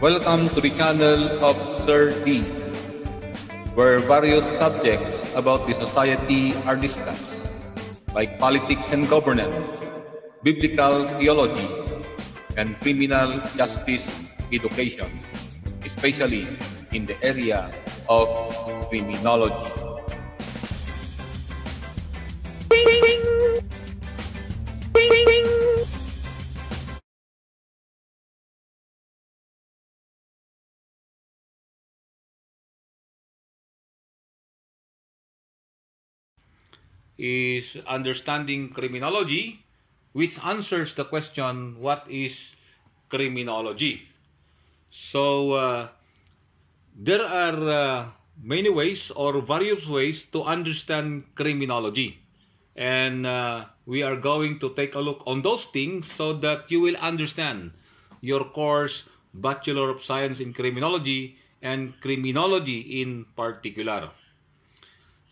Welcome to the channel of Sir D, where various subjects about the society are discussed, like politics and governance, biblical theology, and criminal justice education, especially in the area of criminology. Ding, ding, ding. is understanding criminology, which answers the question what is criminology? So uh, there are uh, many ways or various ways to understand criminology. And uh, we are going to take a look on those things so that you will understand your course Bachelor of Science in Criminology and Criminology in particular.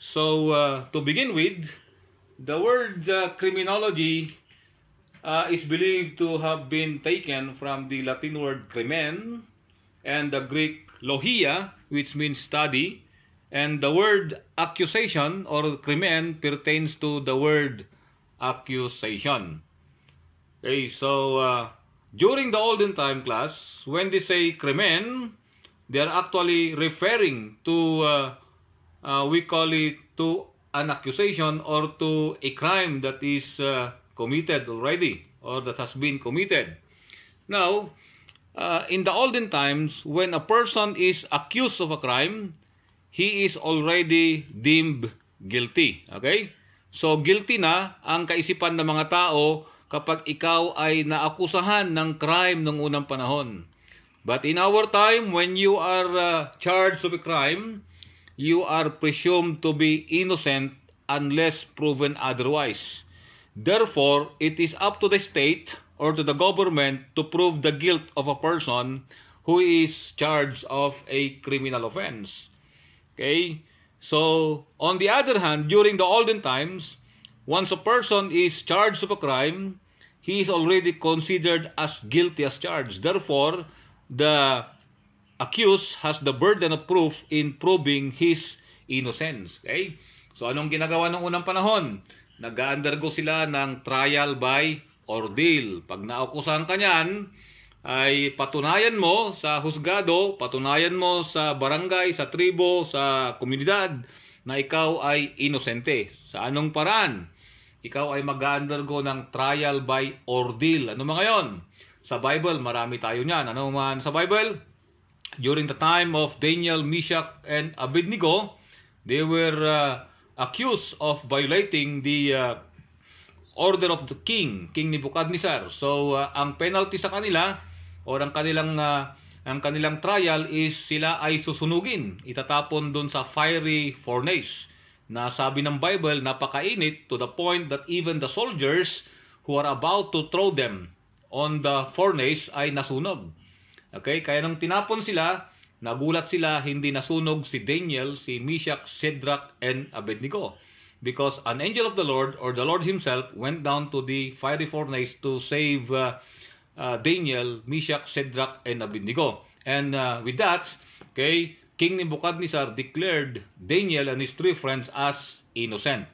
So, uh, to begin with, the word uh, criminology uh, is believed to have been taken from the Latin word crimen and the Greek logia, which means study, and the word accusation or crimen pertains to the word accusation. Okay, so uh, during the olden time class, when they say crimen, they are actually referring to uh, uh, we call it to an accusation or to a crime that is uh, committed already or that has been committed. Now, uh, in the olden times, when a person is accused of a crime, he is already deemed guilty. Okay? So, guilty na ang kaisipan ng mga tao kapag ikaw ay naakusahan ng crime ng unang panahon. But in our time, when you are uh, charged of a crime, you are presumed to be innocent unless proven otherwise. Therefore, it is up to the state or to the government to prove the guilt of a person who is charged of a criminal offense. Okay? So, on the other hand, during the olden times, once a person is charged of a crime, he is already considered as guilty as charged. Therefore, the accused has the burden of proof in proving his innocence. Okay? So anong ginagawa ng unang panahon? Nag-undergo sila ng trial by ordeal. Pag naukusan ka niyan, ay patunayan mo sa husgado, patunayan mo sa barangay, sa tribo, sa komunidad na ikaw ay inosente. Sa anong paraan? Ikaw ay mag-undergo ng trial by ordeal. Ano mga yon? Sa Bible, marami tayo niyan. Ano man sa Bible? during the time of Daniel, Meshach, and Abednego, they were uh, accused of violating the uh, order of the king, King Nebuchadnezzar. So uh, ang penalty sa kanila or ang kanilang uh, ang kanilang trial is sila ay susunugin, itatapon doon sa fiery furnace na sabi ng Bible napakainit to the point that even the soldiers who are about to throw them on the furnace ay nasunog. Okay? Kaya nung tinapon sila, nagulat sila hindi nasunog si Daniel, si Mishak, Shadrach, and Abednego. Because an angel of the Lord or the Lord himself went down to the fiery furnace to save uh, uh, Daniel, Mishak, Shadrach, and Abednego. And uh, with that, okay, King Nebuchadnezzar declared Daniel and his three friends as innocent.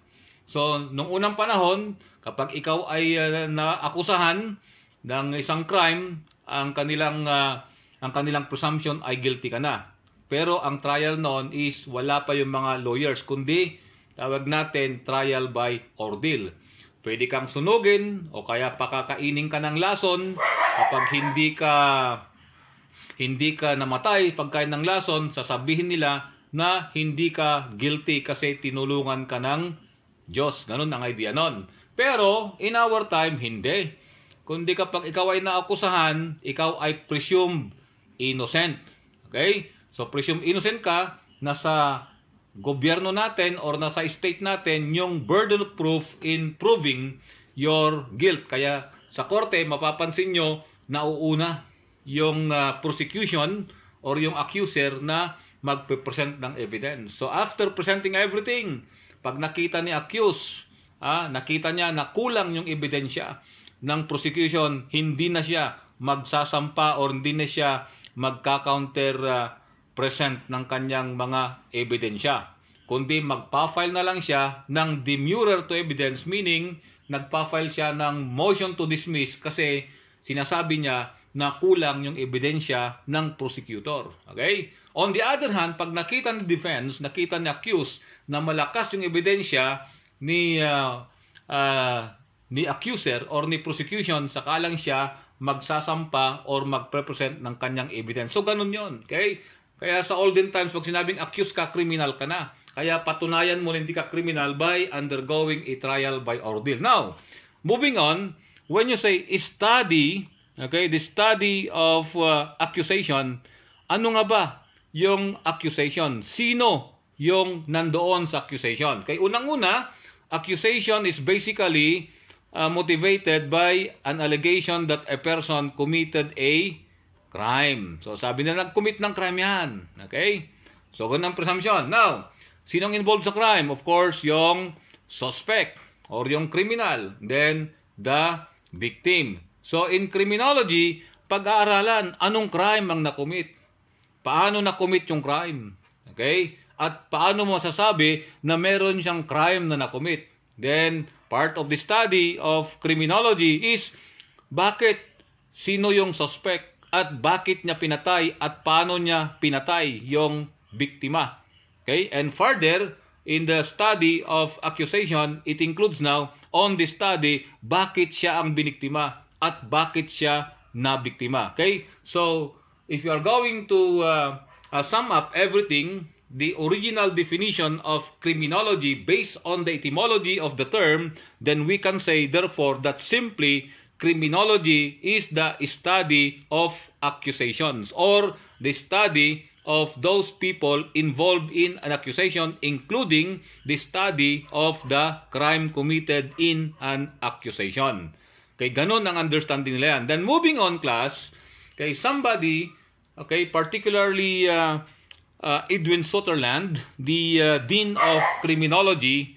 So, nung unang panahon, kapag ikaw ay uh, naakusahan ng isang crime, ang kanilang uh, ang kanilang presumption ay guilty ka na. Pero ang trial noon is wala pa yung mga lawyers kundi tawag natin trial by ordeal. Pwede kang sunugin o kaya pakakainin ka ng lason kapag hindi ka hindi ka namatay pagkain ng lason, sasabihin nila na hindi ka guilty kasi tinulungan ka ng Diyos. Ganun ang idea noon. Pero in our time, hindi kundi kapag ikaw ay naakusahan, ikaw ay presumed innocent. Okay? So presumed innocent ka, nasa gobyerno natin or nasa state natin yung burden of proof in proving your guilt. Kaya sa korte, mapapansin nyo, nauuna yung uh, prosecution or yung accuser na magpe-present ng evidence. So after presenting everything, pag nakita ni accused, ah, nakita niya na kulang yung ebidensya, ng prosecution, hindi na siya magsasampa or hindi na siya magka-counter uh, present ng kanyang mga ebidensya. Kundi magpa-file na lang siya ng demurrer to evidence meaning nagpa-file siya ng motion to dismiss kasi sinasabi niya na kulang yung ebidensya ng prosecutor. Okay? On the other hand, pag nakita ni defense, nakita ni accused na malakas yung ebidensya ni uh, uh, ni accuser or ni prosecution sakalang siya magsasampa or magprepresent ng kanyang evidence. So, ganun yon Okay? Kaya sa olden times, pag sinabing accused ka, criminal ka na. Kaya patunayan mo na hindi ka criminal by undergoing a trial by ordeal. Now, moving on, when you say study, okay, the study of uh, accusation, ano nga ba yung accusation? Sino yung nandoon sa accusation? Kay unang-una, accusation is basically uh, motivated by an allegation that a person committed a crime. So sabi na nag-commit ng crime yan. Okay? So ganun ang presumption. Now, sinong involved sa crime? Of course, yung suspect or yung criminal. Then, the victim. So in criminology, pag-aaralan anong crime ang nakomit. Paano nakomit yung crime. Okay? At paano mo masasabi na meron siyang crime na nakomit. Then, part of the study of criminology is bakit sino yung suspect at bakit niya pinatay at paano niya pinatay yung biktima. Okay? And further, in the study of accusation, it includes now on the study bakit siya ang biniktima at bakit siya na biktima. Okay? So, if you are going to uh, uh, sum up everything the original definition of criminology based on the etymology of the term, then we can say, therefore, that simply criminology is the study of accusations or the study of those people involved in an accusation, including the study of the crime committed in an accusation. Okay, ganun ang understanding nila yan. Then moving on, class, okay, somebody, okay, particularly uh, uh, Edwin Sutherland, the uh, Dean of Criminology,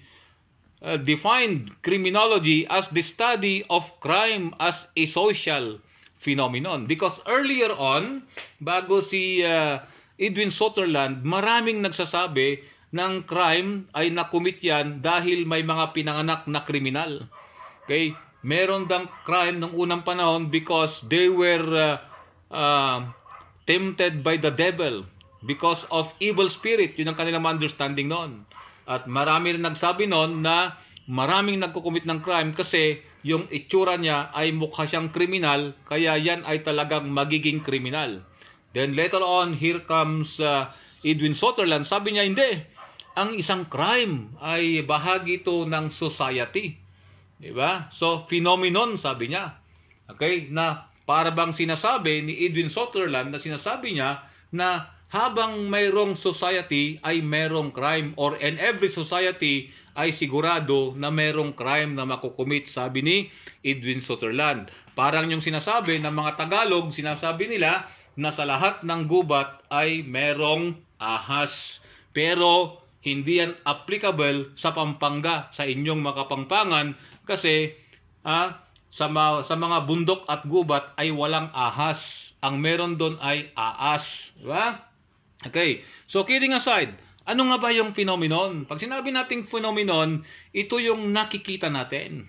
uh, defined criminology as the study of crime as a social phenomenon. Because earlier on, bago si uh, Edwin Sutherland, maraming nagsasabi ng crime ay nakumit yan dahil may mga pinanganak na kriminal. Okay? Meron dang crime ng unang panahon because they were uh, uh, tempted by the devil because of evil spirit. Yun ang kanilang understanding noon. At marami rin nagsabi noon na maraming nagkukumit ng crime kasi yung itsura niya ay mukha siyang kriminal, kaya yan ay talagang magiging kriminal. Then later on, here comes uh, Edwin Sutherland. Sabi niya, hindi. Ang isang crime ay bahagi ito ng society. Di ba? So, phenomenon, sabi niya. Okay? Na para bang sinasabi ni Edwin Sutherland na sinasabi niya na habang mayroong society ay mayroong crime or in every society ay sigurado na mayroong crime na makukumit sabi ni Edwin Sutherland. Parang yung sinasabi ng mga Tagalog, sinasabi nila na sa lahat ng gubat ay merong ahas. Pero hindi yan applicable sa Pampanga, sa inyong makapangpangan kasi ah, sa, ma- sa mga bundok at gubat ay walang ahas. Ang meron doon ay aas. Di ba? Okay, so kidding aside, ano nga ba yung phenomenon? Pag sinabi nating phenomenon, ito yung nakikita natin.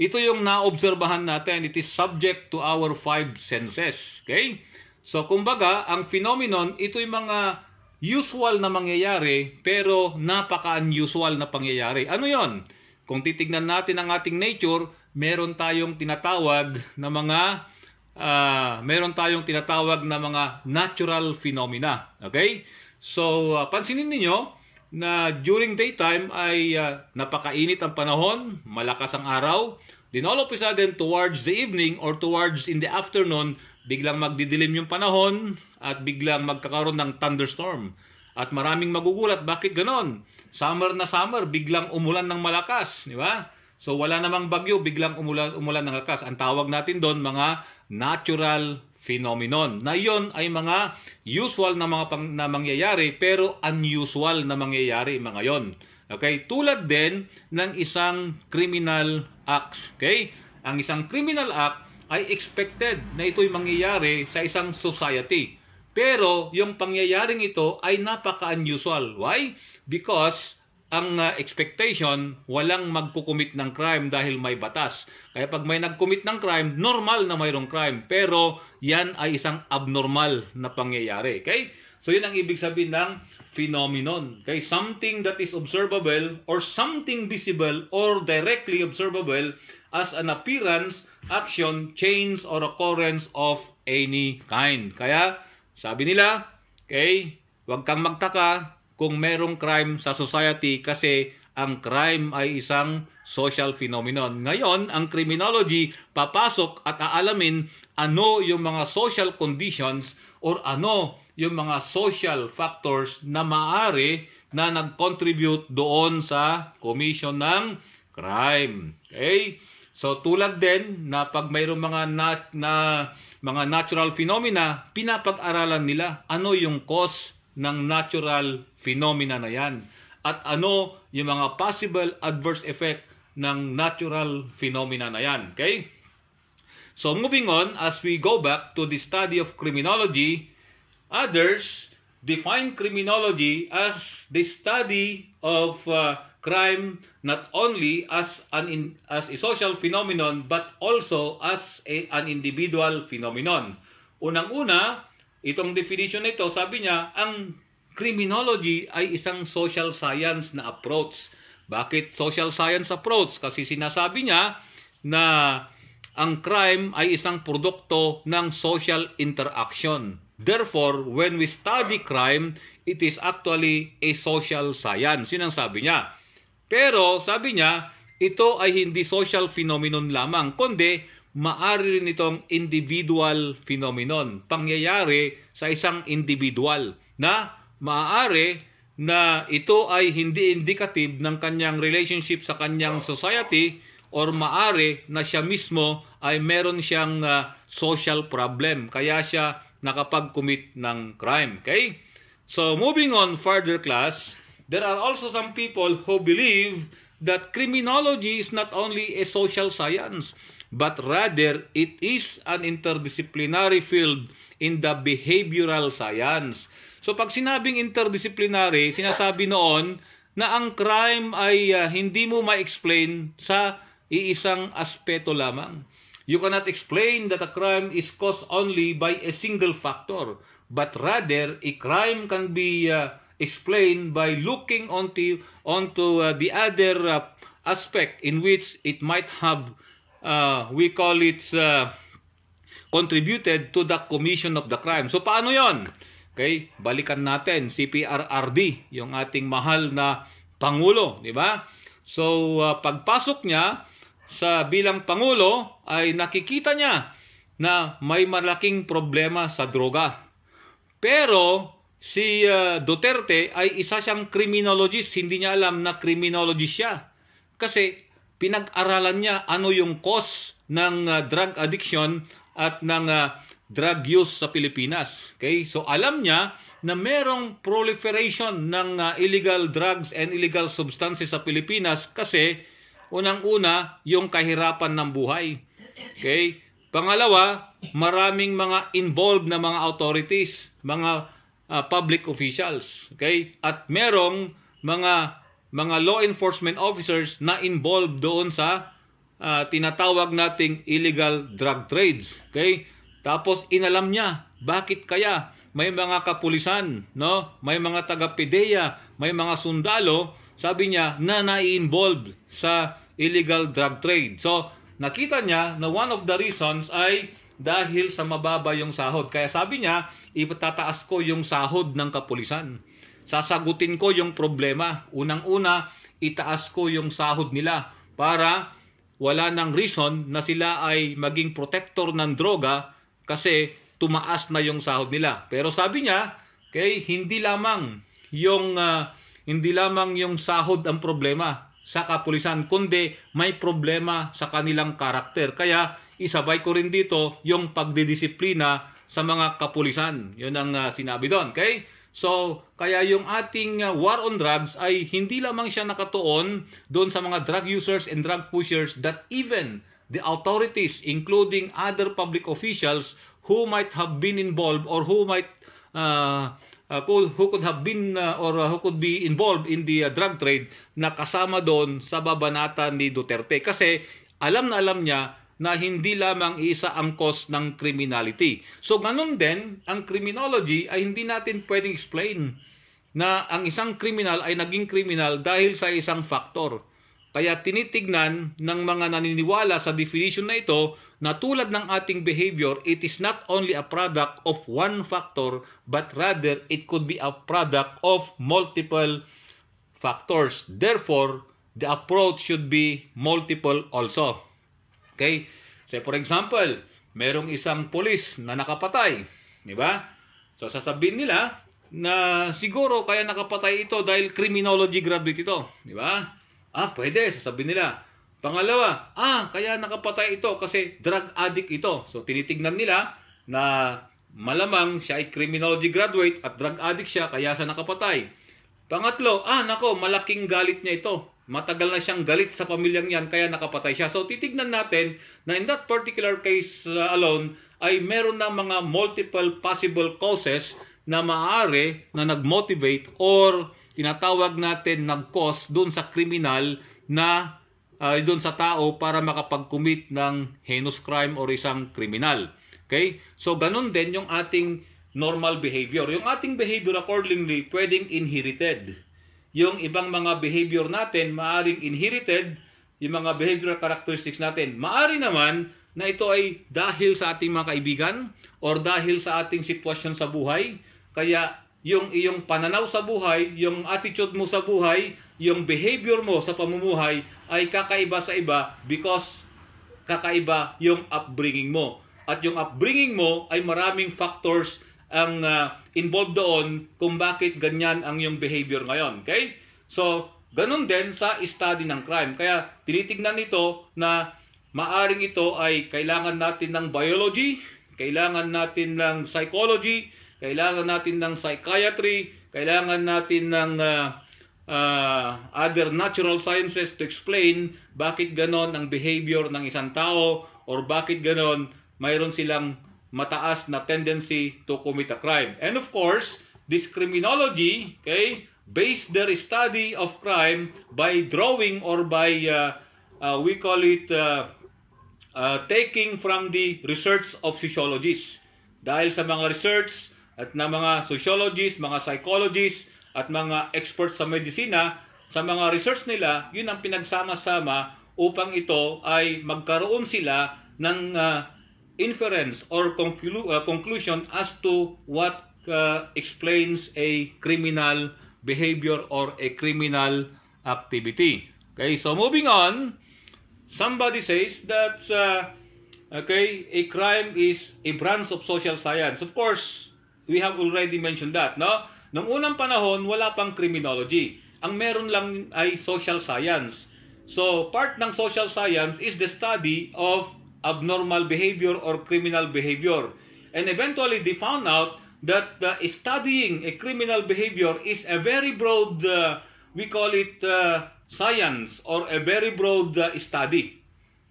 Ito yung naobserbahan natin. It is subject to our five senses. Okay? So, kumbaga, ang phenomenon, ito yung mga usual na mangyayari, pero napaka-unusual na pangyayari. Ano yon? Kung titignan natin ang ating nature, meron tayong tinatawag na mga uh, meron tayong tinatawag na mga natural phenomena. Okay? So, uh, pansinin niyo na during daytime ay uh, napakainit ang panahon, malakas ang araw. Then all of a sudden, towards the evening or towards in the afternoon, biglang magdidilim yung panahon at biglang magkakaroon ng thunderstorm. At maraming magugulat, bakit ganon? Summer na summer, biglang umulan ng malakas, di ba? So wala namang bagyo, biglang umulan, umulan ng lakas. Ang tawag natin doon, mga natural phenomenon na yon ay mga usual na mga pang, na mangyayari pero unusual na mangyayari mga yon. Okay? Tulad din ng isang criminal acts. Okay? Ang isang criminal act ay expected na ito'y mangyayari sa isang society. Pero yung pangyayaring ito ay napaka-unusual. Why? Because ang uh, expectation, walang magkukumit ng crime dahil may batas. Kaya pag may nagkumit ng crime, normal na mayroong crime. Pero yan ay isang abnormal na pangyayari. Okay? So yun ang ibig sabihin ng phenomenon. Okay? Something that is observable or something visible or directly observable as an appearance, action, change, or occurrence of any kind. Kaya, sabi nila, okay, huwag kang magtaka kung merong crime sa society kasi ang crime ay isang social phenomenon. Ngayon, ang criminology papasok at aalamin ano yung mga social conditions or ano yung mga social factors na maari na nag-contribute doon sa commission ng crime. Okay? So tulad din na pag mayroong mga nat na mga natural phenomena, pinapag-aralan nila ano yung cause ng natural phenomena na yan at ano yung mga possible adverse effect ng natural phenomena na yan. Okay? So moving on, as we go back to the study of criminology, others define criminology as the study of uh, crime not only as an in, as a social phenomenon but also as a, an individual phenomenon. Unang-una, Itong definition nito, sabi niya, ang criminology ay isang social science na approach. Bakit social science approach? Kasi sinasabi niya na ang crime ay isang produkto ng social interaction. Therefore, when we study crime, it is actually a social science. Yun ang sabi niya. Pero, sabi niya, ito ay hindi social phenomenon lamang, kundi maari rin itong individual phenomenon, pangyayari sa isang individual na maaari na ito ay hindi indicative ng kanyang relationship sa kanyang society or maari na siya mismo ay meron siyang uh, social problem kaya siya nakapag-commit ng crime. Okay? So moving on further class, there are also some people who believe that criminology is not only a social science but rather it is an interdisciplinary field in the behavioral science. So pag sinabing interdisciplinary, sinasabi noon na ang crime ay uh, hindi mo ma-explain sa iisang aspeto lamang. You cannot explain that a crime is caused only by a single factor, but rather a crime can be uh, explained by looking onto onto uh, the other uh, aspect in which it might have uh, we call it uh, contributed to the commission of the crime. So paano 'yon? Okay? Balikan natin CPRRD, yung ating mahal na pangulo, di ba? So uh, pagpasok niya sa bilang pangulo ay nakikita niya na may malaking problema sa droga. Pero si uh, Duterte ay isa siyang criminologist, hindi niya alam na criminologist siya. Kasi pinag-aralan niya ano yung cause ng uh, drug addiction at ng uh, drug use sa Pilipinas. Okay? So alam niya na merong proliferation ng uh, illegal drugs and illegal substances sa Pilipinas kasi unang-una yung kahirapan ng buhay. Okay? Pangalawa, maraming mga involved na mga authorities, mga uh, public officials. Okay? At merong mga mga law enforcement officers na involved doon sa uh, tinatawag nating illegal drug trades. Okay? Tapos inalam niya, bakit kaya may mga kapulisan, no? May mga taga-PDEA, may mga sundalo, sabi niya na nai-involved sa illegal drug trade. So, nakita niya na one of the reasons ay dahil sa mababa yung sahod. Kaya sabi niya, ipatataas ko yung sahod ng kapulisan sasagutin ko yung problema. Unang-una, itaas ko yung sahod nila para wala nang reason na sila ay maging protector ng droga kasi tumaas na yung sahod nila. Pero sabi niya, okay, hindi lamang yung uh, hindi lamang yung sahod ang problema sa kapulisan kundi may problema sa kanilang karakter. Kaya isabay ko rin dito yung pagdidisiplina sa mga kapulisan. Yun ang uh, sinabi doon, okay? So, kaya yung ating uh, war on drugs ay hindi lamang siya nakatuon doon sa mga drug users and drug pushers that even the authorities including other public officials who might have been involved or who might uh, uh, who, could have been uh, or uh, who could be involved in the uh, drug trade na kasama doon sa babanata ni Duterte kasi alam na alam niya na hindi lamang isa ang cause ng criminality. So ganun din, ang criminology ay hindi natin pwedeng explain na ang isang criminal ay naging criminal dahil sa isang factor. Kaya tinitignan ng mga naniniwala sa definition na ito na tulad ng ating behavior, it is not only a product of one factor but rather it could be a product of multiple factors. Therefore, the approach should be multiple also. Okay? So for example, merong isang pulis na nakapatay, di ba? So sasabihin nila na siguro kaya nakapatay ito dahil criminology graduate ito, di ba? Ah, pwede, sasabihin nila. Pangalawa, ah, kaya nakapatay ito kasi drug addict ito. So tinitignan nila na malamang siya ay criminology graduate at drug addict siya kaya siya nakapatay. Pangatlo, ah nako, malaking galit niya ito Matagal na siyang galit sa pamilyang yan kaya nakapatay siya. So titignan natin na in that particular case uh, alone ay meron ng mga multiple possible causes na maaari na nag-motivate or tinatawag natin nag-cause doon sa kriminal na uh, doon sa tao para makapag-commit ng heinous crime or isang kriminal. Okay? So ganun din yung ating normal behavior. Yung ating behavior accordingly pwedeng inherited yung ibang mga behavior natin, maaring inherited, yung mga behavioral characteristics natin. Maari naman na ito ay dahil sa ating mga kaibigan or dahil sa ating sitwasyon sa buhay. Kaya yung iyong pananaw sa buhay, yung attitude mo sa buhay, yung behavior mo sa pamumuhay ay kakaiba sa iba because kakaiba yung upbringing mo. At yung upbringing mo ay maraming factors ang uh, involved doon kung bakit ganyan ang yung behavior ngayon. Okay? So, ganun din sa study ng crime. Kaya tinitignan nito na maaring ito ay kailangan natin ng biology, kailangan natin ng psychology, kailangan natin ng psychiatry, kailangan natin ng uh, uh, other natural sciences to explain bakit ganon ang behavior ng isang tao or bakit ganon mayroon silang mataas na tendency to commit a crime. And of course, this criminology, okay, based their study of crime by drawing or by, uh, uh, we call it, uh, uh, taking from the research of sociologists. Dahil sa mga research at na mga sociologists, mga psychologists, at mga experts sa medisina, sa mga research nila, yun ang pinagsama-sama upang ito ay magkaroon sila ng uh, inference or conclu- uh, conclusion as to what uh, explains a criminal behavior or a criminal activity. Okay, so moving on, somebody says that uh, okay, a crime is a branch of social science. Of course, we have already mentioned that, no? Noong unang panahon, wala pang criminology. Ang meron lang ay social science. So, part ng social science is the study of abnormal behavior or criminal behavior. And eventually, they found out that uh, studying a criminal behavior is a very broad, uh, we call it uh, science or a very broad uh, study.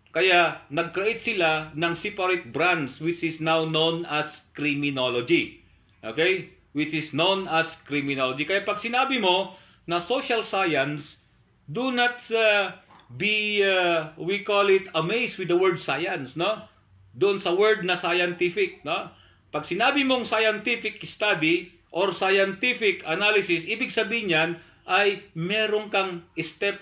Kaya nag-create sila ng separate branch which is now known as criminology. Okay? Which is known as criminology. Kaya pag sinabi mo na social science, do not uh, be, uh, we call it amazed with the word science, no? Doon sa word na scientific, no? Pag sinabi mong scientific study or scientific analysis, ibig sabihin niyan ay merong kang step,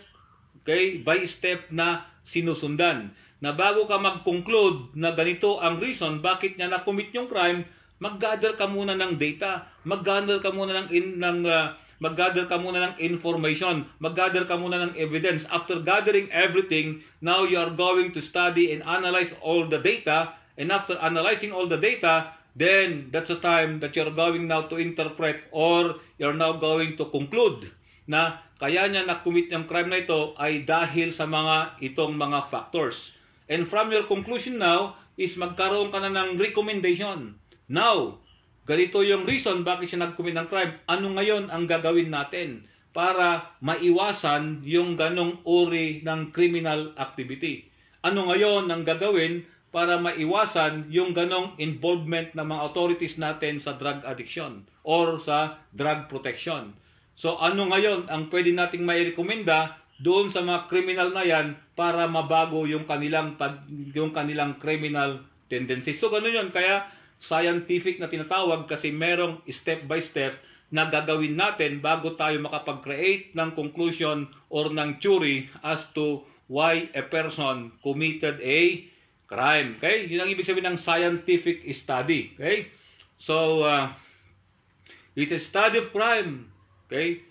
okay, by step na sinusundan. Na bago ka mag-conclude na ganito ang reason bakit niya na-commit yung crime, mag-gather ka muna ng data, mag-gather ka muna ng, in, ng uh, Mag-gather ka muna ng information. Mag-gather ka muna ng evidence. After gathering everything, now you are going to study and analyze all the data. And after analyzing all the data, then that's the time that you're going now to interpret or you're now going to conclude na kaya niya na-commit yung crime na ito ay dahil sa mga itong mga factors. And from your conclusion now is magkaroon ka na ng recommendation. Now, ganito yung reason bakit siya nag-commit ng crime, ano ngayon ang gagawin natin para maiwasan yung ganong uri ng criminal activity? Ano ngayon ang gagawin para maiwasan yung ganong involvement ng mga authorities natin sa drug addiction or sa drug protection? So ano ngayon ang pwede nating mairekomenda doon sa mga criminal na yan para mabago yung kanilang yung kanilang criminal tendencies. So ganun yun. Kaya scientific na tinatawag kasi merong step by step na gagawin natin bago tayo makapag-create ng conclusion or ng theory as to why a person committed a crime. Okay? Yun ang ibig sabihin ng scientific study. Okay? So, uh, it's a study of crime. Okay?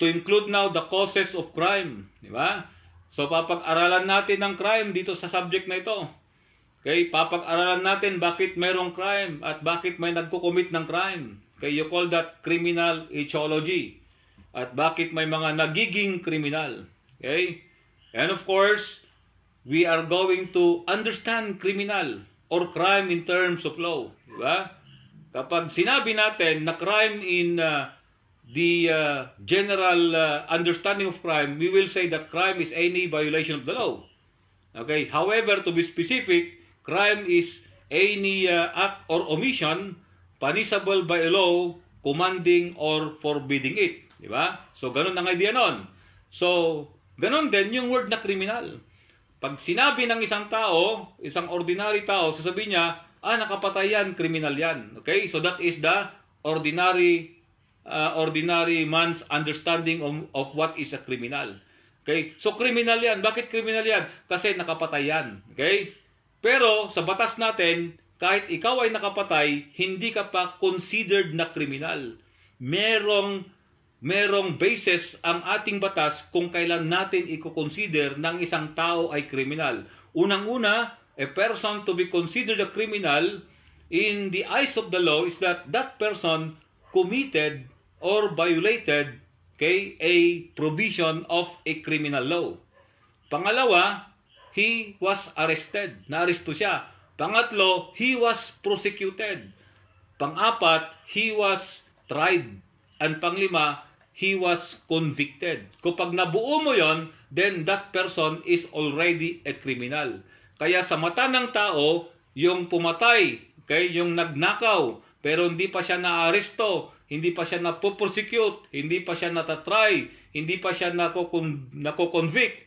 To include now the causes of crime. Di ba? So, papag-aralan natin ng crime dito sa subject na ito. Okay, papag-aralan natin bakit mayroong crime at bakit may nagko-commit ng crime. Okay, you call that criminal etiology. At bakit may mga nagiging criminal. Okay? And of course, we are going to understand criminal or crime in terms of law. Diba? Kapag sinabi natin na crime in uh, the uh, general uh, understanding of crime, we will say that crime is any violation of the law. Okay? However, to be specific, Crime is any uh, act or omission punishable by a law commanding or forbidding it. Di ba? So, ganun ang idea nun. So, ganun din yung word na criminal. Pag sinabi ng isang tao, isang ordinary tao, sasabihin niya, ah, nakapatay yan, criminal yan. Okay? So, that is the ordinary uh, ordinary man's understanding of, of what is a criminal. Okay? So, criminal yan. Bakit criminal yan? Kasi nakapatay yan. Okay? Pero sa batas natin, kahit ikaw ay nakapatay, hindi ka pa considered na kriminal. Merong merong basis ang ating batas kung kailan natin i-consider ng isang tao ay kriminal. Unang-una, a person to be considered a criminal in the eyes of the law is that that person committed or violated okay, a provision of a criminal law. Pangalawa, he was arrested. Naaresto siya. Pangatlo, he was prosecuted. Pangapat, he was tried. And panglima, he was convicted. Kapag nabuo mo yon, then that person is already a criminal. Kaya sa mata ng tao, yung pumatay, okay, yung nagnakaw, pero hindi pa siya naaresto, hindi pa siya napoprosecute, hindi pa siya natatry, hindi pa siya nako-convict,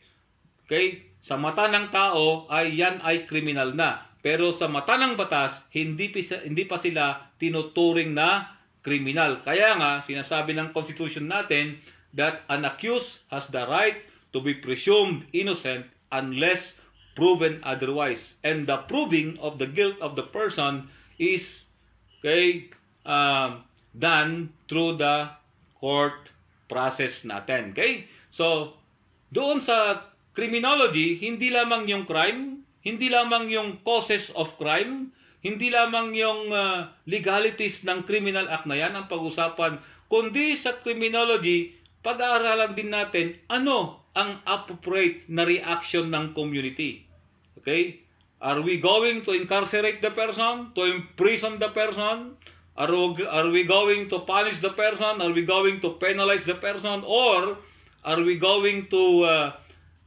okay, sa mata ng tao ay yan ay kriminal na. Pero sa mata ng batas, hindi, hindi pa sila tinuturing na kriminal. Kaya nga, sinasabi ng Constitution natin that an accused has the right to be presumed innocent unless proven otherwise. And the proving of the guilt of the person is okay, um, done through the court process natin. Okay? So, doon sa criminology, hindi lamang yung crime, hindi lamang yung causes of crime, hindi lamang yung uh, legalities ng criminal act na yan ang pag-usapan, kundi sa criminology, pag-aaralan din natin ano ang appropriate na reaction ng community. Okay? Are we going to incarcerate the person? To imprison the person? Are, are we going to punish the person? Are we going to penalize the person? Or are we going to uh,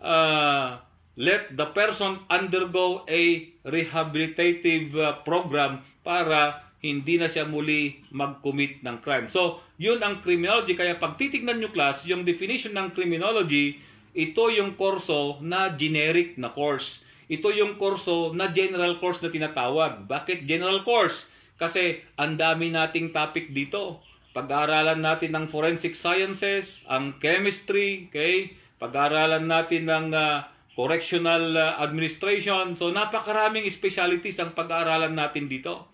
uh, let the person undergo a rehabilitative uh, program para hindi na siya muli mag-commit ng crime. So, yun ang criminology. Kaya pag titignan nyo class, yung definition ng criminology, ito yung korso na generic na course. Ito yung korso na general course na tinatawag. Bakit general course? Kasi ang dami nating topic dito. Pag-aaralan natin ng forensic sciences, ang chemistry, okay? Pag-aralan natin ng uh, correctional uh, administration. So napakaraming specialties ang pag-aaralan natin dito.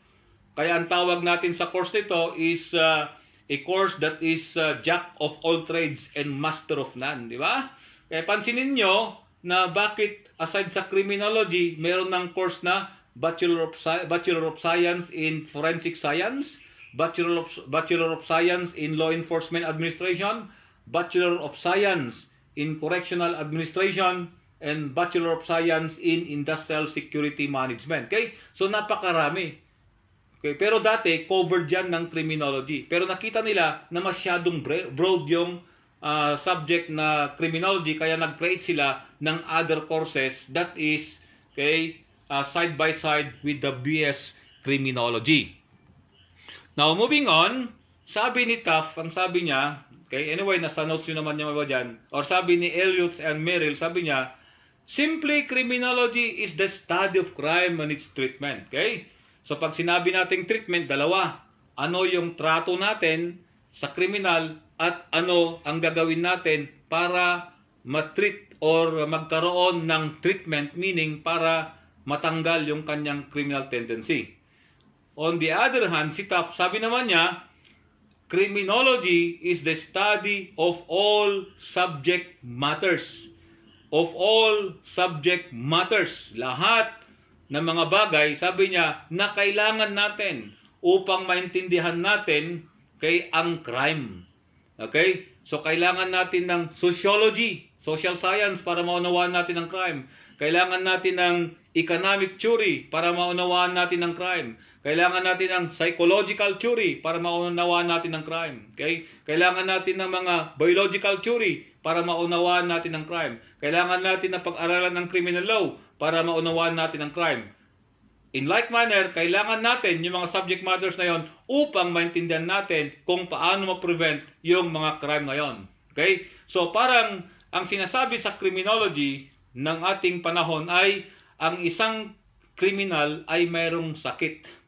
Kaya ang tawag natin sa course nito is uh, a course that is uh, jack of all trades and master of none, di ba? Kaya pansinin nyo na bakit aside sa criminology, meron ng course na Bachelor of, Sci Bachelor of Science in Forensic Science, Bachelor of, Bachelor of Science in Law Enforcement Administration, Bachelor of Science in Correctional Administration and Bachelor of Science in Industrial Security Management. Okay? So napakarami. Okay, pero dati covered 'yan ng criminology. Pero nakita nila na masyadong broad yung uh, subject na criminology kaya nag-create sila ng other courses that is okay, uh, side by side with the BS criminology. Now moving on, sabi ni Taft, ang sabi niya, Okay? Anyway, nasa notes yun naman niya mga dyan. Or sabi ni Elliot and Merrill, sabi niya, Simply, criminology is the study of crime and its treatment. Okay? So pag sinabi nating treatment, dalawa. Ano yung trato natin sa kriminal at ano ang gagawin natin para matreat or magkaroon ng treatment meaning para matanggal yung kanyang criminal tendency. On the other hand, si Taft, sabi naman niya, Criminology is the study of all subject matters. Of all subject matters. Lahat ng mga bagay, sabi niya, na kailangan natin upang maintindihan natin kay ang crime. Okay? So, kailangan natin ng sociology, social science para maunawaan natin ang crime. Kailangan natin ng economic theory para maunawaan natin ang crime kailangan natin ang psychological theory para maunawaan natin ang crime. Okay? Kailangan natin ng mga biological theory para maunawaan natin ang crime. Kailangan natin ng pag-aralan ng criminal law para maunawaan natin ang crime. In like manner, kailangan natin yung mga subject matters na yon upang maintindihan natin kung paano ma-prevent yung mga crime na yon. Okay? So parang ang sinasabi sa criminology ng ating panahon ay ang isang criminal ay mayroong sakit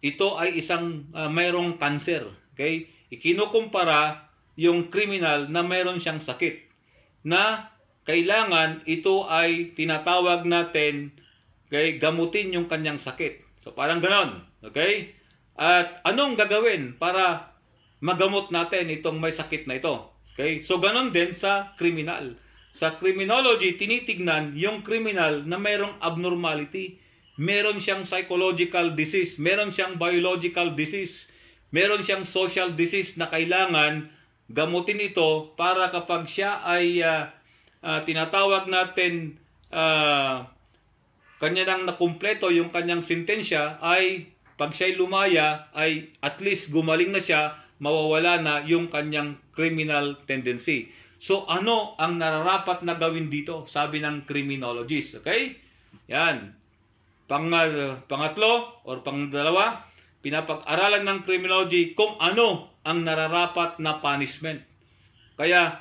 ito ay isang uh, mayroong cancer. Okay? Ikinukumpara yung criminal na mayroon siyang sakit na kailangan ito ay tinatawag natin okay, gamutin yung kanyang sakit. So parang ganon. Okay? At anong gagawin para magamot natin itong may sakit na ito? Okay? So ganon din sa criminal. Sa criminology, tinitignan yung criminal na mayroong abnormality meron siyang psychological disease, meron siyang biological disease, meron siyang social disease na kailangan gamutin ito para kapag siya ay uh, uh, tinatawag natin uh, kanya nang nakumpleto yung kanyang sentensya ay pag siya'y lumaya ay at least gumaling na siya, mawawala na yung kanyang criminal tendency. So ano ang nararapat na gawin dito? Sabi ng criminologist, okay? Yan. Pang, uh, pangatlo or pangdalawa, pinapag-aralan ng criminology kung ano ang nararapat na punishment. Kaya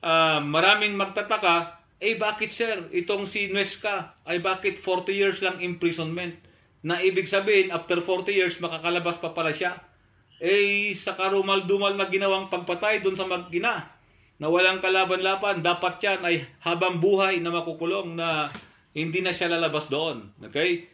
uh, maraming magtataka, eh bakit sir, itong si Nuesca, ay bakit 40 years lang imprisonment? Na ibig sabihin, after 40 years, makakalabas pa pala siya. Eh, sa karumal-dumal na ginawang pagpatay doon sa mag na walang kalaban-laban, dapat yan ay habang buhay na makukulong na hindi na siya lalabas doon. Okay?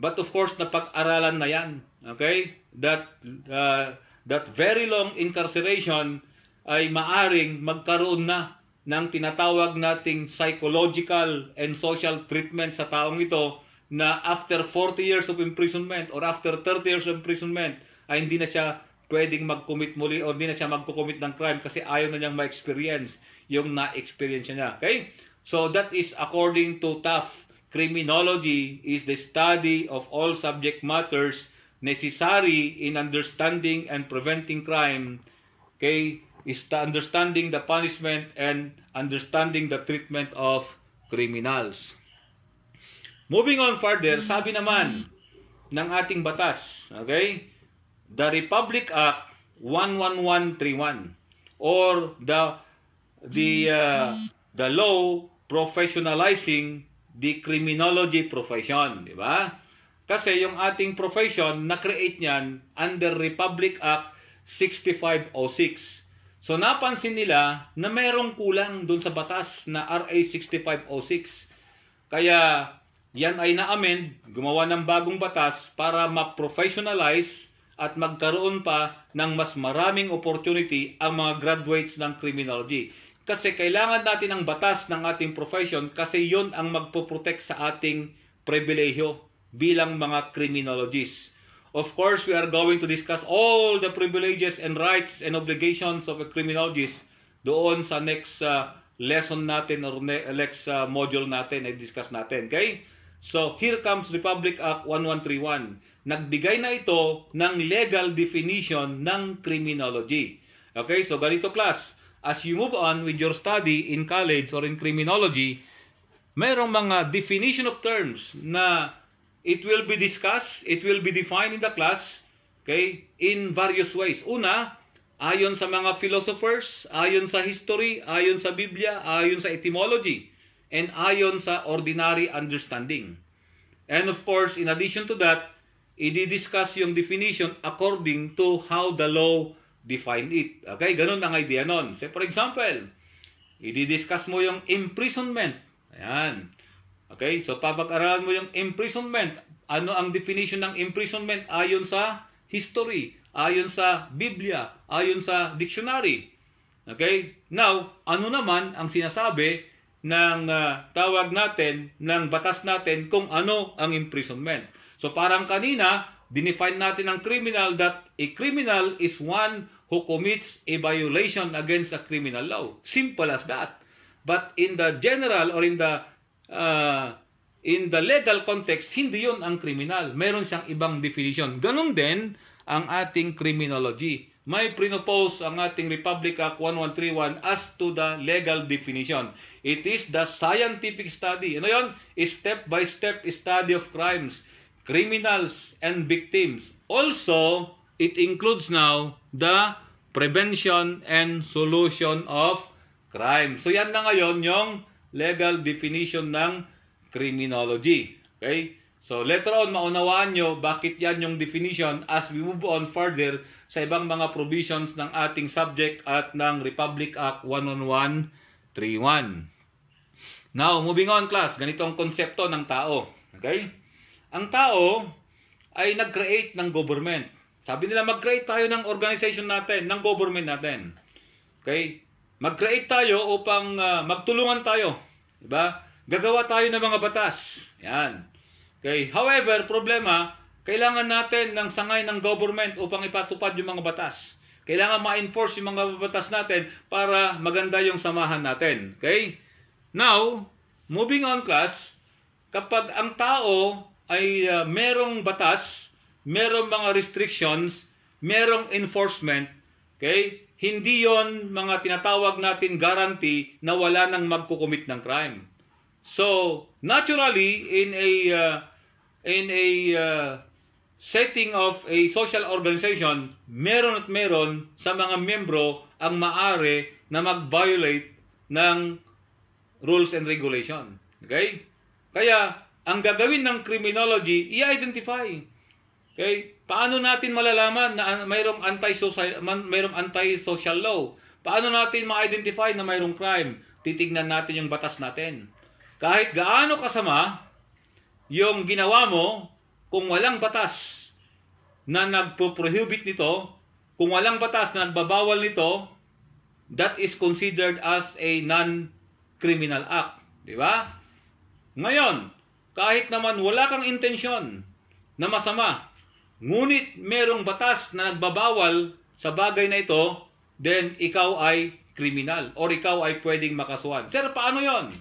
But of course, napag-aralan na yan. Okay? That, uh, that very long incarceration ay maaring magkaroon na ng tinatawag nating psychological and social treatment sa taong ito na after 40 years of imprisonment or after 30 years of imprisonment ay hindi na siya pwedeng mag-commit muli or hindi na siya mag-commit ng crime kasi ayaw na niyang ma-experience yung na-experience niya. Okay? So that is according to Taft, criminology is the study of all subject matters necessary in understanding and preventing crime. Okay, is the understanding the punishment and understanding the treatment of criminals. Moving on further, sabi naman ng ating batas, okay? The Republic Act 11131 or the the uh, the law professionalizing the criminology profession, di ba? Kasi yung ating profession, na-create niyan under Republic Act 6506. So napansin nila na mayroong kulang doon sa batas na RA 6506. Kaya yan ay na-amend, gumawa ng bagong batas para ma-professionalize at magkaroon pa ng mas maraming opportunity ang mga graduates ng criminology. Kasi kailangan natin ang batas ng ating profession kasi yon ang magpoprotect sa ating pribilehyo bilang mga criminologists. Of course, we are going to discuss all the privileges and rights and obligations of a criminologist doon sa next uh, lesson natin or next uh, module natin ay discuss natin. Okay? So, here comes Republic Act 1131. Nagbigay na ito ng legal definition ng criminology. Okay? So, ganito class as you move on with your study in college or in criminology, mayroong mga definition of terms na it will be discussed, it will be defined in the class, okay, in various ways. Una, ayon sa mga philosophers, ayon sa history, ayon sa Biblia, ayon sa etymology, and ayon sa ordinary understanding. And of course, in addition to that, i-discuss yung definition according to how the law define it. Okay, ganun ang idea nun. Say, for example, i-discuss mo yung imprisonment. Ayan. Okay, so papag-aralan mo yung imprisonment. Ano ang definition ng imprisonment ayon sa history, ayon sa Biblia, ayon sa dictionary. Okay? Now, ano naman ang sinasabi ng uh, tawag natin, ng batas natin kung ano ang imprisonment. So parang kanina, Define natin ang criminal that a criminal is one who commits a violation against a criminal law. Simple as that. But in the general or in the uh, in the legal context, hindi yon ang criminal. Meron siyang ibang definition. Ganun din ang ating criminology. May pre-propose ang ating Republic Act 1131 as to the legal definition. It is the scientific study. Ano yon? step by -step study of crimes criminals, and victims. Also, it includes now the prevention and solution of crime. So yan na ngayon yung legal definition ng criminology. Okay? So later on, maunawaan nyo bakit yan yung definition as we move on further sa ibang mga provisions ng ating subject at ng Republic Act 11131. Now, moving on class, ganito ang konsepto ng tao. Okay? Ang tao ay nag-create ng government. Sabi nila, mag-create tayo ng organization natin, ng government natin. Okay? Mag-create tayo upang uh, magtulungan tayo. Diba? Gagawa tayo ng mga batas. Yan. Okay? However, problema, kailangan natin ng sangay ng government upang ipatupad yung mga batas. Kailangan ma-enforce yung mga batas natin para maganda yung samahan natin. Okay? Now, moving on class, kapag ang tao ay uh, merong batas, merong mga restrictions, merong enforcement, okay? Hindi yon mga tinatawag natin guarantee na wala nang magkukumit ng crime. So, naturally, in a uh, in a uh, setting of a social organization, meron at meron sa mga miyembro ang maari na mag-violate ng rules and regulation. Okay? Kaya, ang gagawin ng criminology, i-identify. Okay? Paano natin malalaman na mayroong anti-social mayroong anti-social law? Paano natin ma-identify na mayroong crime? Titignan natin yung batas natin. Kahit gaano kasama yung ginawa mo, kung walang batas na nagpo-prohibit nito, kung walang batas na nagbabawal nito, that is considered as a non-criminal act. Di ba? Ngayon, kahit naman wala kang intensyon na masama, ngunit merong batas na nagbabawal sa bagay na ito, then ikaw ay kriminal or ikaw ay pwedeng makasuhan. Sir, paano yon?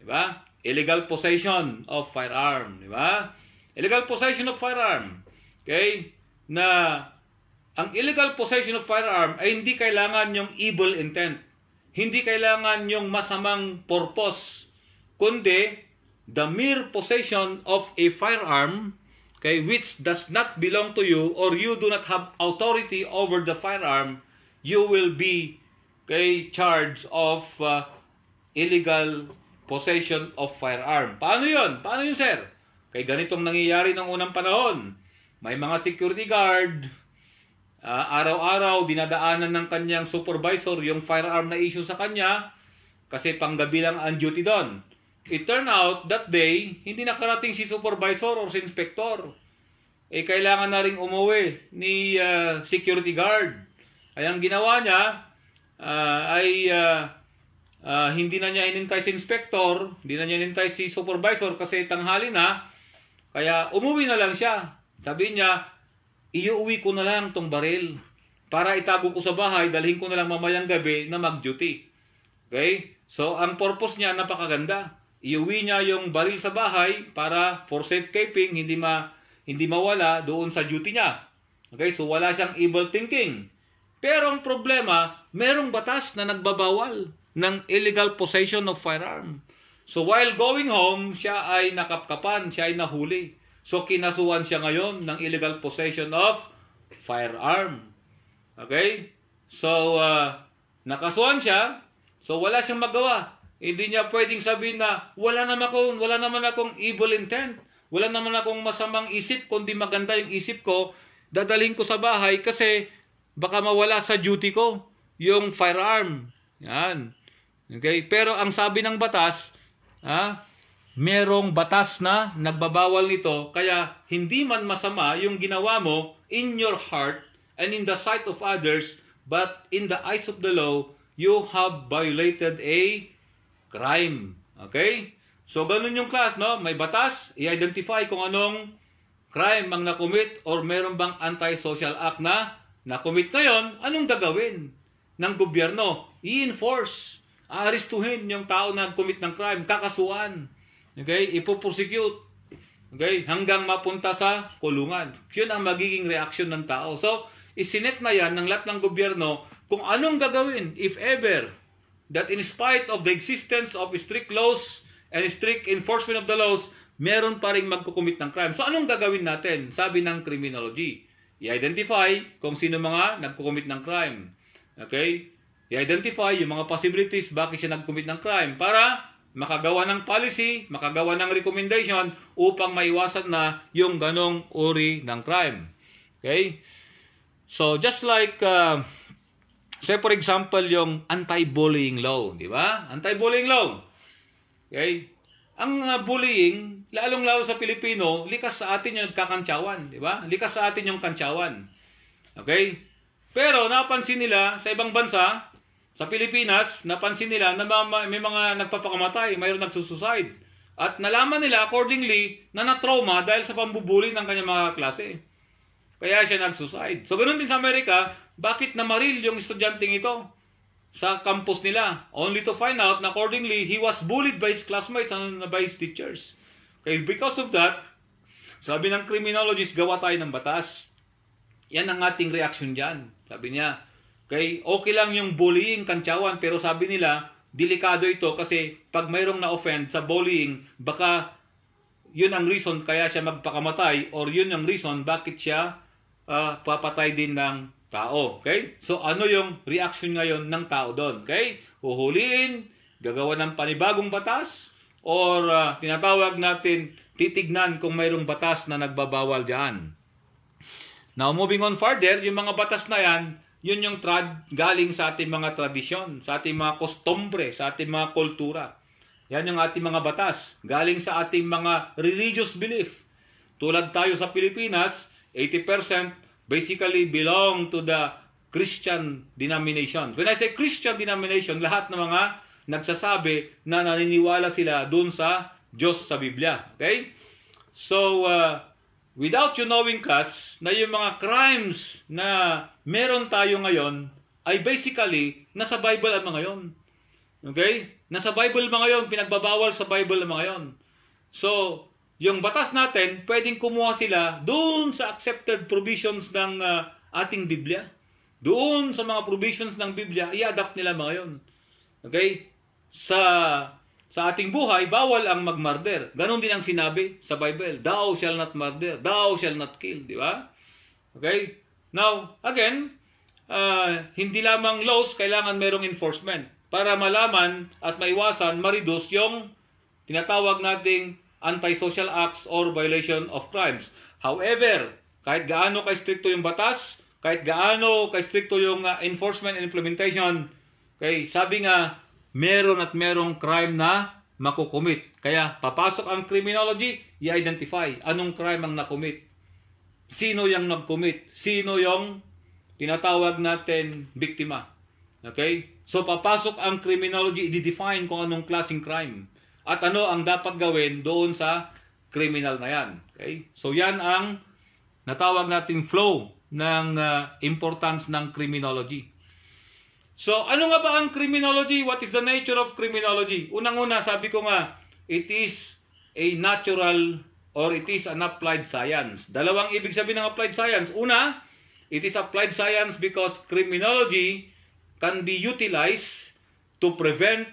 Di ba? Illegal possession of firearm. Di ba? Illegal possession of firearm. Okay? Na ang illegal possession of firearm ay hindi kailangan yung evil intent. Hindi kailangan yung masamang purpose. Kundi, the mere possession of a firearm okay, which does not belong to you or you do not have authority over the firearm, you will be okay, charged of uh, illegal possession of firearm. Paano yun? Paano yun, sir? Kay ganitong nangyayari ng unang panahon. May mga security guard, uh, araw-araw dinadaanan ng kanyang supervisor yung firearm na issue sa kanya kasi panggabi lang ang duty doon. It turned out that day, hindi nakarating si supervisor or si inspector. Eh kailangan na rin umuwi ni uh, security guard. Ay ang ginawa niya uh, ay uh, uh, hindi na niya inintay si inspector, hindi na niya inintay si supervisor kasi tanghali na. Kaya umuwi na lang siya. Sabi niya, iuwi ko na lang tong baril para itago ko sa bahay, dalhin ko na lang mamayang gabi na mag-duty. Okay? So, ang purpose niya napakaganda iuwi niya yung baril sa bahay para for safekeeping, hindi ma hindi mawala doon sa duty niya. Okay, so wala siyang evil thinking. Pero ang problema, merong batas na nagbabawal ng illegal possession of firearm. So while going home, siya ay nakapkapan, siya ay nahuli. So kinasuhan siya ngayon ng illegal possession of firearm. Okay? So uh, nakasuhan siya, so wala siyang magawa hindi niya pwedeng sabihin na wala naman akong, wala naman akong evil intent. Wala naman akong masamang isip, kundi maganda yung isip ko. Dadalhin ko sa bahay kasi baka mawala sa duty ko yung firearm. Yan. Okay? Pero ang sabi ng batas, ha, merong batas na nagbabawal nito. Kaya hindi man masama yung ginawa mo in your heart and in the sight of others, but in the eyes of the law, you have violated a crime. Okay? So, ganun yung class, no? May batas, i-identify kung anong crime ang nakomit or meron bang anti-social act na nakomit ngayon, anong gagawin ng gobyerno? I-enforce, aaristuhin yung tao na nagkomit ng crime, kakasuhan, okay? ipoprosecute, okay? hanggang mapunta sa kulungan. Yun ang magiging reaction ng tao. So, isinet na yan ng lahat ng gobyerno kung anong gagawin, if ever, that in spite of the existence of strict laws and strict enforcement of the laws, meron pa rin magkukumit ng crime. So anong gagawin natin? Sabi ng criminology, i-identify kung sino mga nagkukumit ng crime. Okay? I-identify yung mga possibilities bakit siya nagkumit ng crime para makagawa ng policy, makagawa ng recommendation upang maiwasan na yung ganong uri ng crime. Okay? So just like uh, Say for example, yung anti-bullying law, di ba? Anti-bullying law. Okay? Ang uh, bullying, lalong-lalo sa Pilipino, likas sa atin yung nagkakantsawan, di ba? Likas sa atin yung kantsawan. Okay? Pero napansin nila sa ibang bansa, sa Pilipinas, napansin nila na may mga nagpapakamatay, mayroon nagsusuicide. At nalaman nila accordingly na na-trauma dahil sa pambubuli ng kanyang mga klase. Kaya siya nag-suicide. So, ganun din sa Amerika, bakit namaril yung estudyanteng ito sa campus nila? Only to find out na accordingly, he was bullied by his classmates and by his teachers. Okay, because of that, sabi ng criminologist, gawa tayo ng batas. Yan ang ating reaction dyan. Sabi niya, okay, okay lang yung bullying, kantsawan, pero sabi nila, delikado ito kasi pag mayroong na-offend sa bullying, baka yun ang reason kaya siya magpakamatay or yun ang reason bakit siya uh, papatay din ng tao. Okay? So ano yung reaction ngayon ng tao doon? Okay? Huhuliin, gagawa ng panibagong batas, or uh, tinatawag natin titignan kung mayroong batas na nagbabawal diyan. Now moving on further, yung mga batas na yan, yun yung trad galing sa ating mga tradisyon, sa ating mga kostombre, sa ating mga kultura. Yan yung ating mga batas, galing sa ating mga religious belief. Tulad tayo sa Pilipinas, 80% basically belong to the Christian denomination. When I say Christian denomination, lahat ng mga nagsasabi na naniniwala sila dun sa Diyos sa Biblia. Okay? So, uh, without you knowing, class, na yung mga crimes na meron tayo ngayon ay basically nasa Bible ang mga yon. Okay? Nasa Bible mga yon, pinagbabawal sa Bible ang mga yon. So, yung batas natin, pwedeng kumuha sila doon sa accepted provisions ng uh, ating Biblia. Doon sa mga provisions ng Biblia, i-adapt nila mga yun. Okay? Sa sa ating buhay, bawal ang magmurder. Ganon din ang sinabi sa Bible. Thou shall not murder. Thou shall not kill. Di ba? Okay? Now, again, uh, hindi lamang laws, kailangan merong enforcement para malaman at maiwasan, ma-reduce yung tinatawag nating antisocial acts or violation of crimes. However, kahit gaano ka-stricto yung batas, kahit gaano ka-stricto yung uh, enforcement and implementation, okay, sabi nga, meron at merong crime na makukumit. Kaya papasok ang criminology, i-identify anong crime ang nakumit. Sino yung nagkumit? Sino yung tinatawag natin biktima? Okay? So papasok ang criminology, i-define kung anong klaseng crime at ano ang dapat gawin doon sa criminal na yan. Okay? So yan ang natawag nating flow ng uh, importance ng criminology. So ano nga ba ang criminology? What is the nature of criminology? Unang-una, sabi ko nga, it is a natural or it is an applied science. Dalawang ibig sabihin ng applied science. Una, it is applied science because criminology can be utilized to prevent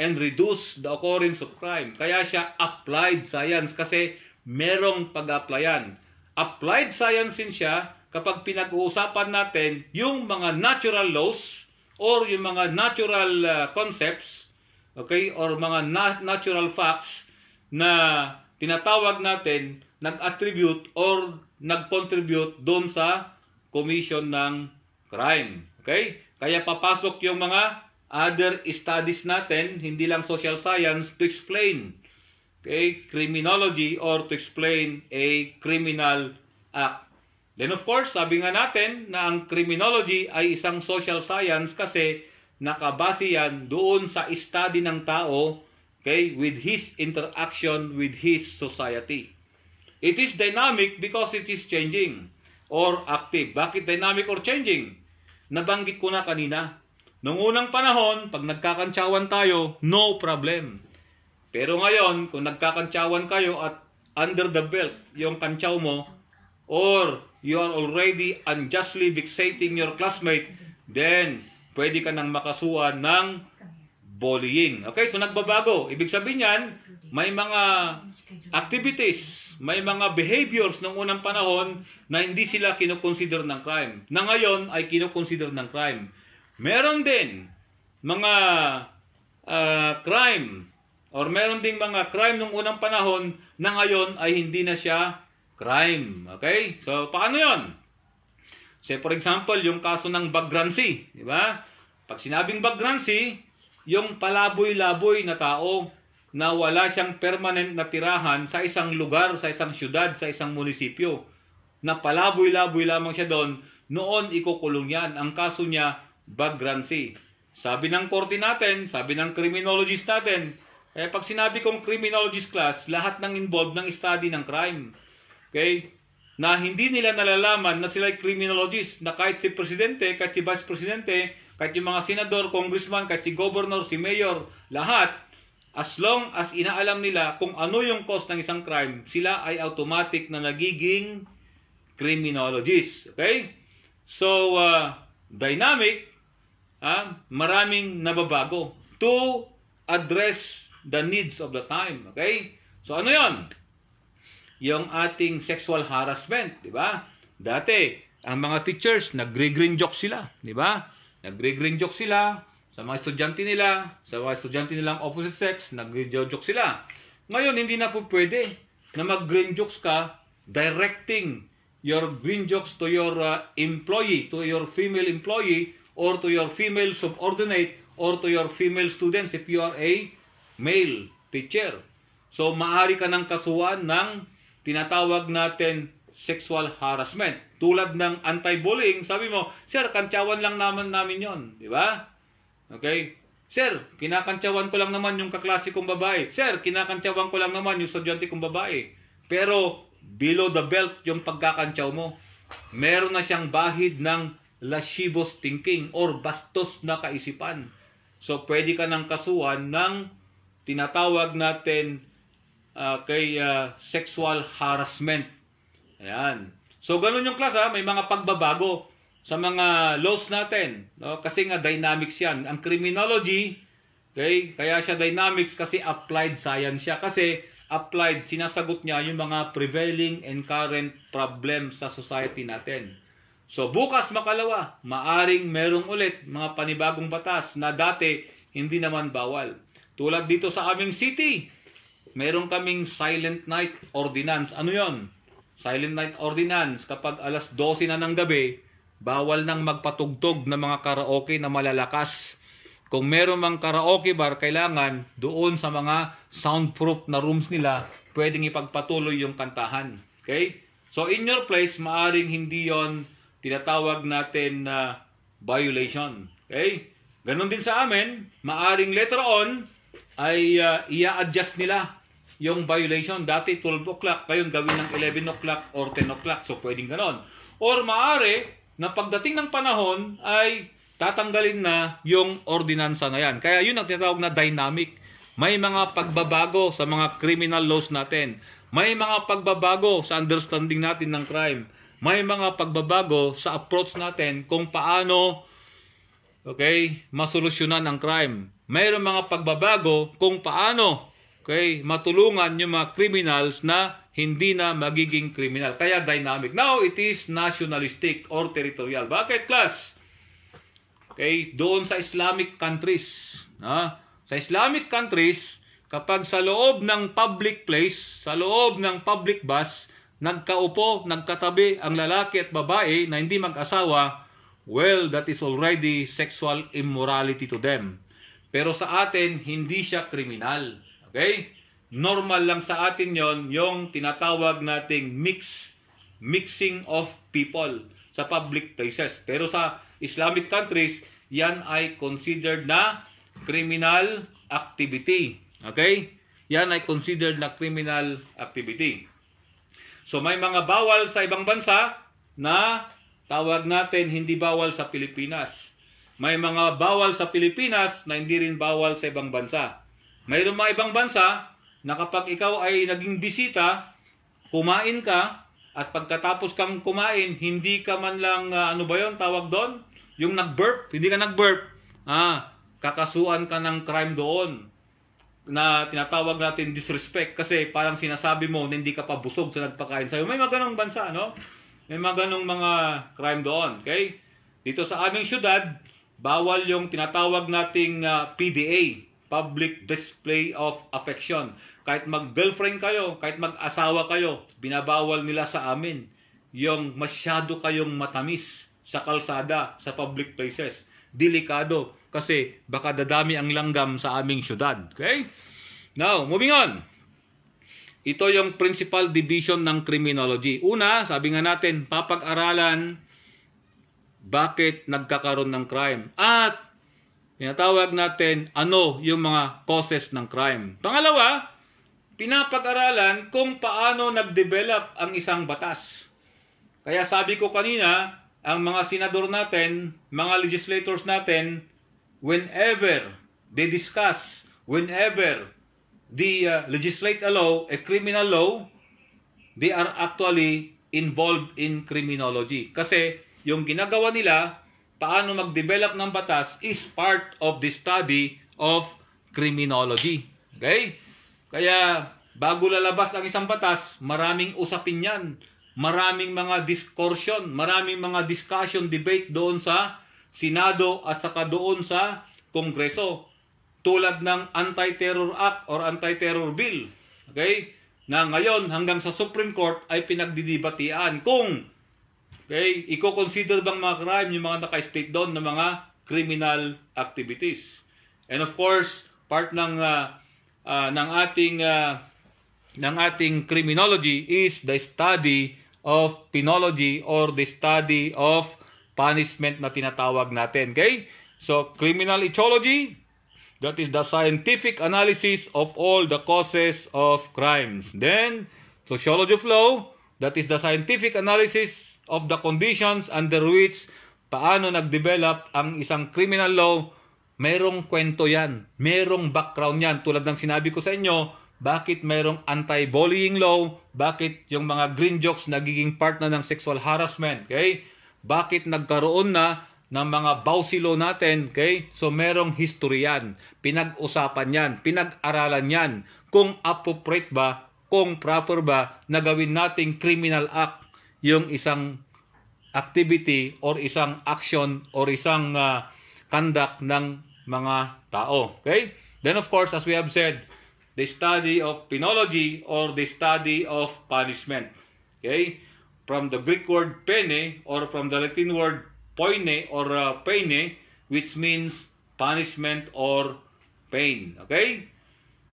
and reduce the occurrence of crime. Kaya siya applied science kasi merong pag-applyan. Applied science din siya kapag pinag-uusapan natin yung mga natural laws or yung mga natural uh, concepts okay or mga na- natural facts na tinatawag natin nag-attribute or nag-contribute doon sa commission ng crime. Okay? Kaya papasok yung mga other studies natin, hindi lang social science, to explain okay, criminology or to explain a criminal act. Then of course, sabi nga natin na ang criminology ay isang social science kasi nakabase yan doon sa study ng tao okay, with his interaction with his society. It is dynamic because it is changing or active. Bakit dynamic or changing? Nabanggit ko na kanina. Noong unang panahon, pag nagkakantsawan tayo, no problem. Pero ngayon, kung nagkakantsawan kayo at under the belt yung kantsaw mo, or you are already unjustly vexating your classmate, then pwede ka nang makasuhan ng bullying. Okay, so nagbabago. Ibig sabihin yan, may mga activities, may mga behaviors ng unang panahon na hindi sila kinukonsider ng crime. Na ngayon ay kinukonsider ng crime. Meron din mga uh, crime or meron ding mga crime nung unang panahon na ngayon ay hindi na siya crime. Okay? So, paano yon? Say, for example, yung kaso ng bagransi. Di ba? Pag sinabing bagransi, yung palaboy-laboy na tao na wala siyang permanent na tirahan sa isang lugar, sa isang syudad, sa isang munisipyo. Na palaboy-laboy lamang siya doon, noon ikukulong yan. Ang kaso niya, vagrancy. Sabi ng korte natin, sabi ng criminologist natin, eh pag sinabi kong criminologist class, lahat ng involved ng study ng crime. Okay? Na hindi nila nalalaman na sila ay criminologist, na kahit si presidente, kahit si vice presidente, kahit yung mga senador, congressman, kahit si governor, si mayor, lahat, as long as inaalam nila kung ano yung cause ng isang crime, sila ay automatic na nagiging criminologist. Okay? So, uh, dynamic ah, maraming nababago to address the needs of the time. Okay? So ano yon? Yung ating sexual harassment, di ba? Dati, ang mga teachers, nagre-green joke sila, di ba? Nagre-green joke sila sa mga estudyante nila, sa mga estudyante nilang opposite sex, nagre-joke sila. Ngayon, hindi na po pwede na mag-green jokes ka directing your green jokes to your uh, employee, to your female employee or to your female subordinate or to your female students if you are a male teacher. So, maaari ka ng kasuhan ng tinatawag natin sexual harassment. Tulad ng anti-bullying, sabi mo, Sir, kantsawan lang naman namin yon, Di ba? Okay? Sir, kinakantsawan ko lang naman yung kaklase kong babae. Sir, kinakantsawan ko lang naman yung sadyante kong babae. Pero, below the belt yung pagkakantsaw mo. Meron na siyang bahid ng lascivious thinking or bastos na kaisipan. So pwede ka ng kasuhan ng tinatawag natin uh, kay uh, sexual harassment. Ayan. So ganun yung class ha, may mga pagbabago sa mga laws natin. No? Kasi nga dynamics yan. Ang criminology, okay, kaya siya dynamics kasi applied science siya. Kasi applied, sinasagot niya yung mga prevailing and current problem sa society natin. So bukas makalawa, maaring merong ulit mga panibagong batas na dati hindi naman bawal. Tulad dito sa aming city, meron kaming silent night ordinance. Ano yon? Silent night ordinance, kapag alas 12 na ng gabi, bawal nang magpatugtog ng mga karaoke na malalakas. Kung meron mang karaoke bar, kailangan doon sa mga soundproof na rooms nila, pwedeng ipagpatuloy yung kantahan. Okay? So in your place, maaring hindi yon tinatawag natin na violation. Okay? Ganon din sa amin, maaring later on ay uh, i-adjust nila yung violation. Dati 12 o'clock, ngayon gawin ng 11 o'clock or 10 o'clock. So pwedeng ganon. Or maaari na pagdating ng panahon ay tatanggalin na yung ordinansa na yan. Kaya yun ang tinatawag na dynamic. May mga pagbabago sa mga criminal laws natin. May mga pagbabago sa understanding natin ng crime may mga pagbabago sa approach natin kung paano okay, masolusyonan ang crime. Mayroong mga pagbabago kung paano okay, matulungan yung mga criminals na hindi na magiging criminal. Kaya dynamic. Now, it is nationalistic or territorial. Bakit, class? Okay, doon sa Islamic countries. Ha? Sa Islamic countries, kapag sa loob ng public place, sa loob ng public bus, nagkaupo, nagkatabi ang lalaki at babae na hindi mag-asawa, well, that is already sexual immorality to them. Pero sa atin, hindi siya kriminal. Okay? Normal lang sa atin yon yung tinatawag nating mix, mixing of people sa public places. Pero sa Islamic countries, yan ay considered na criminal activity. Okay? Yan ay considered na criminal activity. So may mga bawal sa ibang bansa na tawag natin hindi bawal sa Pilipinas. May mga bawal sa Pilipinas na hindi rin bawal sa ibang bansa. Mayroon mga ibang bansa na kapag ikaw ay naging bisita, kumain ka, at pagkatapos kang kumain, hindi ka man lang, uh, ano ba yon tawag doon? Yung nag-burp, hindi ka nag-burp, ah, kakasuan ka ng crime doon na tinatawag natin disrespect kasi parang sinasabi mo na hindi ka pa busog sa nagpakain sa'yo. May mga ganong bansa, no? May mga ganong mga crime doon, okay? Dito sa aming syudad, bawal yung tinatawag nating uh, ah, PDA, Public Display of Affection. Kahit mag-girlfriend kayo, kahit mag-asawa kayo, binabawal nila sa amin yung masyado kayong matamis sa kalsada, sa public places. Delikado kasi baka dadami ang langgam sa aming syudad. Okay? Now, moving on. Ito yung principal division ng criminology. Una, sabi nga natin, papag-aralan bakit nagkakaroon ng crime. At tinatawag natin ano yung mga causes ng crime. Pangalawa, pinapag-aralan kung paano nag-develop ang isang batas. Kaya sabi ko kanina, ang mga senador natin, mga legislators natin, whenever they discuss, whenever they uh, legislate a law, a criminal law, they are actually involved in criminology. Kasi yung ginagawa nila, paano mag-develop ng batas is part of the study of criminology. Okay? Kaya bago lalabas ang isang batas, maraming usapin yan. Maraming mga discussion, maraming mga discussion, debate doon sa Senado at saka doon sa Kongreso tulad ng Anti-Terror Act or Anti-Terror Bill. Okay? Na ngayon hanggang sa Supreme Court ay pinagdidibatian kung okay, i-consider bang mga crime yung mga naka-state doon ng mga criminal activities. And of course, part ng uh, uh, ng ating uh, ng ating criminology is the study of penology or the study of punishment na tinatawag natin. Okay? So, criminal etiology, that is the scientific analysis of all the causes of crimes. Then, sociology of law, that is the scientific analysis of the conditions under which paano nagdevelop ang isang criminal law. Merong kwento yan, merong background yan. Tulad ng sinabi ko sa inyo, bakit merong anti-bullying law, bakit yung mga green jokes nagiging part na ng sexual harassment, okay? bakit nagkaroon na ng mga bausilo natin, okay? So merong historian, pinag-usapan yan, pinag-aralan yan, kung appropriate ba, kung proper ba na gawin nating criminal act yung isang activity or isang action or isang uh, conduct ng mga tao. Okay? Then of course, as we have said, the study of penology or the study of punishment. Okay? from the Greek word pene or from the Latin word poine or uh, paine, which means punishment or pain. Okay?